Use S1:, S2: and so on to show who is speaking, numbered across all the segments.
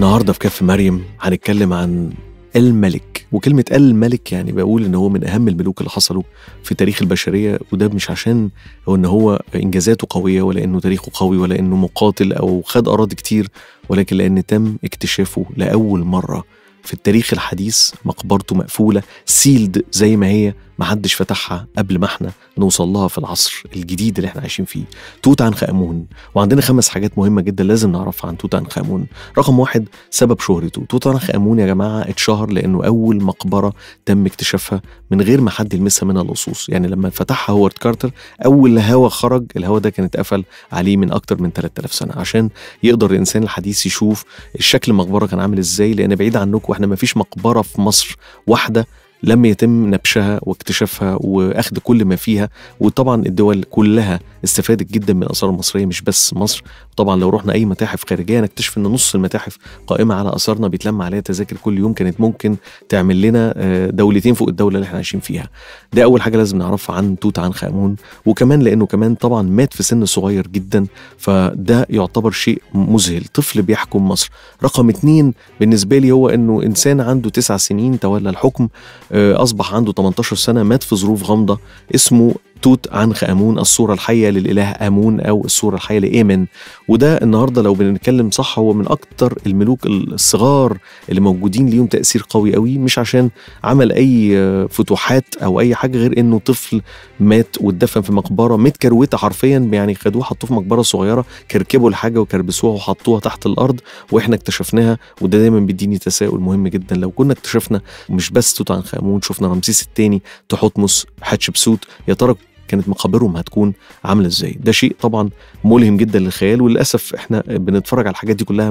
S1: النهارده في كف مريم هنتكلم عن الملك وكلمة الملك يعني بقول إن هو من أهم الملوك اللي حصلوا في تاريخ البشرية وده مش عشان هو إن هو إنجازاته قوية ولا إنه تاريخه قوي ولا إنه مقاتل أو خد أراضي كتير ولكن لأن تم اكتشافه لأول مرة في التاريخ الحديث مقبرته مقفولة سيلد زي ما هي ما حدش فتحها قبل ما احنا نوصل لها في العصر الجديد اللي احنا عايشين فيه توت عنخ امون وعندنا خمس حاجات مهمه جدا لازم نعرفها عن توت عنخ امون رقم واحد سبب شهرته توت عنخ امون يا جماعه اتشهر لانه اول مقبره تم اكتشافها من غير ما حد يلمسها منها اللصوص يعني لما فتحها هوارد كارتر اول هواء خرج الهواء ده كان اتقفل عليه من اكتر من 3000 سنه عشان يقدر الانسان الحديث يشوف الشكل المقبره كان عامل ازاي لان بعيد عنكم احنا ما فيش مقبره في مصر واحده لم يتم نبشها واكتشافها واخذ كل ما فيها وطبعا الدول كلها استفادت جدا من الاثار المصريه مش بس مصر طبعا لو رحنا اي متاحف خارجيه نكتشف ان نص المتاحف قائمه على اثارنا بيتلم عليها تذاكر كل يوم كانت ممكن تعمل لنا آه، دولتين فوق الدوله اللي احنا عايشين فيها ده اول حاجه لازم نعرفها عن توت عنخ امون وكمان لانه كمان طبعا مات في سن صغير جدا فده يعتبر شيء مذهل طفل بيحكم مصر رقم اتنين بالنسبه لي هو انه انسان عنده تسع سنين تولى الحكم آه، اصبح عنده 18 سنه مات في ظروف غامضه اسمه توت عنخ امون الصوره الحيه للاله امون او الصوره الحيه لايمن وده النهارده لو بنتكلم صح هو من اكتر الملوك الصغار اللي موجودين ليهم تاثير قوي قوي مش عشان عمل اي فتوحات او اي حاجه غير انه طفل مات واتدفن في مقبره متكروته حرفيا يعني خدوه حطوه في مقبره صغيره كركبوا الحاجه وكربسوها وحطوها تحت الارض واحنا اكتشفناها وده دايما بيديني تساؤل مهم جدا لو كنا اكتشفنا مش بس توت عنخ امون شفنا رمسيس الثاني تحتمس حتشبسوت يا ترى كانت مقابرهم هتكون عامله ازاي ده شيء طبعا ملهم جدا للخيال وللاسف احنا بنتفرج على الحاجات دي كلها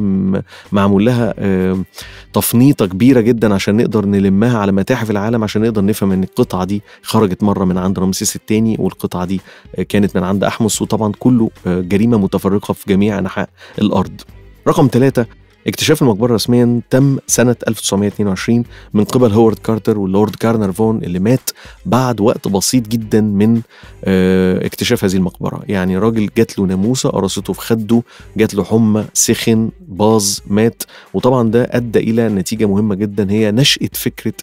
S1: معمول لها تفنيطه كبيره جدا عشان نقدر نلمها على متاحف العالم عشان نقدر نفهم ان القطعه دي خرجت مره من عند رمسيس الثاني والقطعه دي كانت من عند احمس وطبعا كله آه، جريمه متفرقه في جميع انحاء الارض رقم ثلاثة اكتشاف المقبرة رسميا تم سنة 1922 من قبل هوارد كارتر واللورد كارنر فون اللي مات بعد وقت بسيط جدا من آه، اكتشاف هذه المقبرة يعني راجل جات له ناموسة قرصته في خده جات له حمى سخن باظ مات وطبعا ده أدى إلى نتيجة مهمة جدا هي نشأة فكرة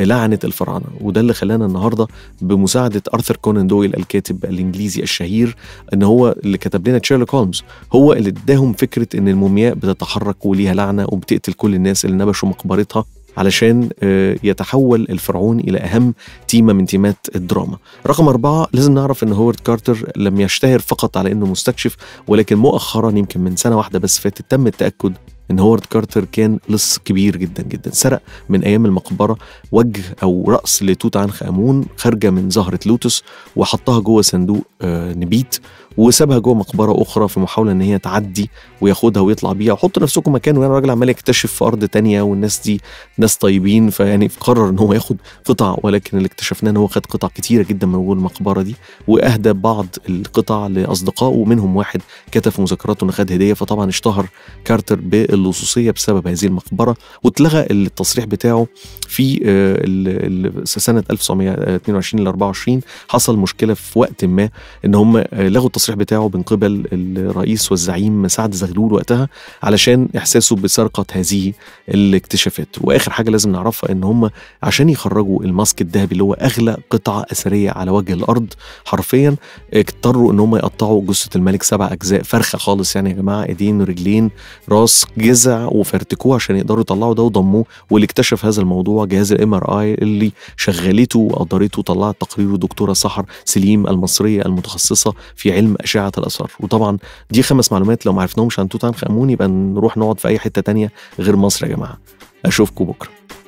S1: لعنة الفراعنة وده اللي خلانا النهاردة بمساعدة أرثر كونان دويل الكاتب الإنجليزي الشهير إن هو اللي كتب لنا تشيرلوك هولمز هو اللي اداهم فكرة إن المومياء بتتحرك وليها لعنه وبتقتل كل الناس اللي نبشوا مقبرتها علشان آه، يتحول الفرعون إلى أهم تيمة من تيمات الدراما رقم أربعة لازم نعرف أن هوارد كارتر لم يشتهر فقط على أنه مستكشف ولكن مؤخرا يمكن من سنة واحدة بس فاتت تم التأكد ان هوارد كارتر كان لص كبير جدا جدا سرق من ايام المقبره وجه او راس لتوت عنخ امون خارجه من زهره لوتس وحطها جوه صندوق آه، نبيت وسابها جوه مقبره اخرى في محاوله ان هي تعدي وياخدها ويطلع بيها وحطوا نفسكم مكانه يعني راجل عمال يكتشف في ارض تانية والناس دي ناس طيبين فيعني قرر ان هو ياخد قطع ولكن اللي اكتشفناه ان هو خد قطع كتيره جدا من جوه المقبره دي واهدى بعض القطع لاصدقائه ومنهم واحد كتب في مذكراته انه خد هديه فطبعا اشتهر كارتر ب اللصوصيه بسبب هذه المقبره واتلغى التصريح بتاعه في آه، سنه 1922 ل 24 حصل مشكله في وقت ما ان هم آه، لغوا التصريح بتاعه من قبل الرئيس والزعيم سعد زغلول وقتها علشان احساسه بسرقه هذه الاكتشافات واخر حاجه لازم نعرفها ان هم عشان يخرجوا الماسك الذهبي اللي هو اغلى قطعه اثريه على وجه الارض حرفيا اضطروا ان هم يقطعوا جثه الملك سبع اجزاء فرخه خالص يعني يا جماعه ايدين رجلين راس جزع وفرتكوه عشان يقدروا يطلعوا ده وضموه واللي اكتشف هذا الموضوع جهاز الام ار اي اللي شغلته وقدرته وطلعت تقريره الدكتوره سحر سليم المصريه المتخصصه في علم اشعه الاثار وطبعا دي خمس معلومات لو ما عرفناهمش عن توت عنخ امون يبقى نروح نقعد في اي حته تانية غير مصر يا جماعه اشوفكم بكره